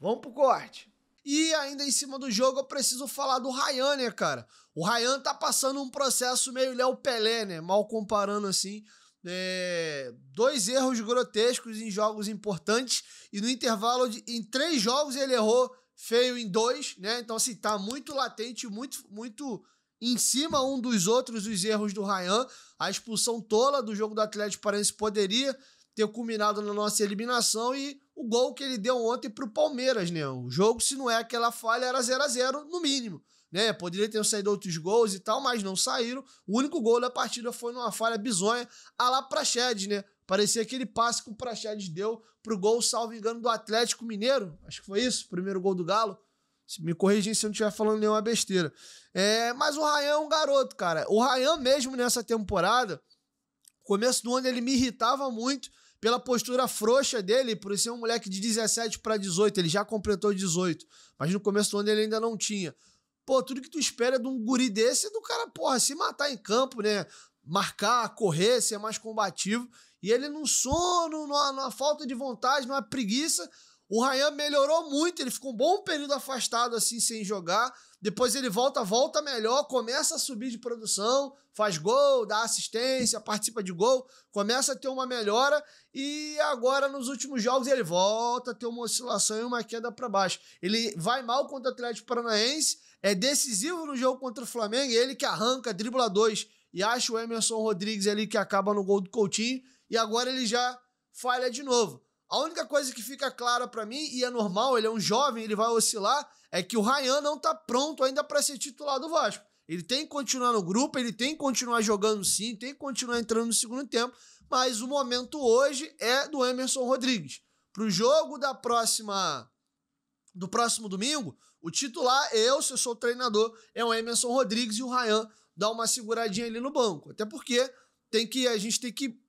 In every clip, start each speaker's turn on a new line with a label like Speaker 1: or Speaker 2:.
Speaker 1: Vamos pro corte. E ainda em cima do jogo, eu preciso falar do Ryan, né, cara? O Ryan tá passando um processo meio Léo Pelé, né? Mal comparando assim. É... dois erros grotescos em jogos importantes. E no intervalo, de, em três jogos, ele errou feio em dois, né? Então, assim, tá muito latente, muito, muito em cima um dos outros os erros do Ryan. A expulsão tola do jogo do Atlético Paranaense poderia ter culminado na nossa eliminação e o gol que ele deu ontem para o Palmeiras, né? O jogo, se não é aquela falha, era 0 a 0 no mínimo. Né? Poderia ter saído outros gols e tal, mas não saíram. O único gol da partida foi numa falha bizonha, a lá Praxedes, né? Parecia aquele passe que o Praxedes deu pro gol, salvo engano, do Atlético Mineiro. Acho que foi isso, primeiro gol do Galo. Se me corrigir se eu não estiver falando nenhuma besteira. É, mas o Rayan é um garoto, cara. O Rayan mesmo nessa temporada, começo do ano ele me irritava muito, pela postura frouxa dele, por ser um moleque de 17 para 18, ele já completou 18, mas no começo do ano ele ainda não tinha. Pô, tudo que tu espera de um guri desse é do cara, porra, se matar em campo, né? Marcar, correr, ser mais combativo. E ele num sono, numa, numa falta de vontade, numa preguiça, o Ryan melhorou muito, ele ficou um bom período afastado assim sem jogar. Depois ele volta, volta melhor, começa a subir de produção, faz gol, dá assistência, participa de gol, começa a ter uma melhora e agora nos últimos jogos ele volta a ter uma oscilação e uma queda para baixo. Ele vai mal contra o Atlético Paranaense, é decisivo no jogo contra o Flamengo, ele que arranca, dribla dois e acha o Emerson Rodrigues ali que acaba no gol do Coutinho e agora ele já falha de novo. A única coisa que fica clara para mim, e é normal, ele é um jovem, ele vai oscilar, é que o Ryan não tá pronto ainda para ser titular do Vasco. Ele tem que continuar no grupo, ele tem que continuar jogando sim, tem que continuar entrando no segundo tempo, mas o momento hoje é do Emerson Rodrigues. Pro jogo da próxima do próximo domingo, o titular, eu, se eu sou o treinador, é o Emerson Rodrigues e o Ryan dá uma seguradinha ali no banco. Até porque tem que a gente tem que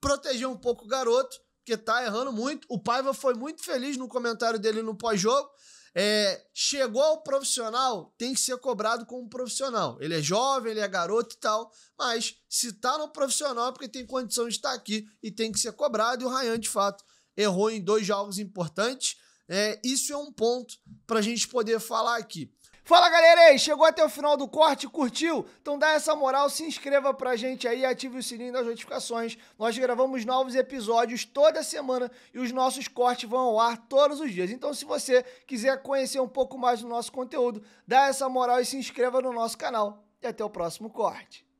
Speaker 1: proteger um pouco o garoto porque tá errando muito. O Paiva foi muito feliz no comentário dele no pós-jogo. É, chegou ao profissional, tem que ser cobrado como profissional. Ele é jovem, ele é garoto e tal, mas se tá no profissional é porque tem condição de estar aqui e tem que ser cobrado. E o Ryan, de fato, errou em dois jogos importantes. É, isso é um ponto para a gente poder falar aqui. Fala galera aí, chegou até o final do corte, curtiu? Então dá essa moral, se inscreva pra gente aí, ative o sininho das notificações. Nós gravamos novos episódios toda semana e os nossos cortes vão ao ar todos os dias. Então se você quiser conhecer um pouco mais do nosso conteúdo, dá essa moral e se inscreva no nosso canal. E até o próximo corte.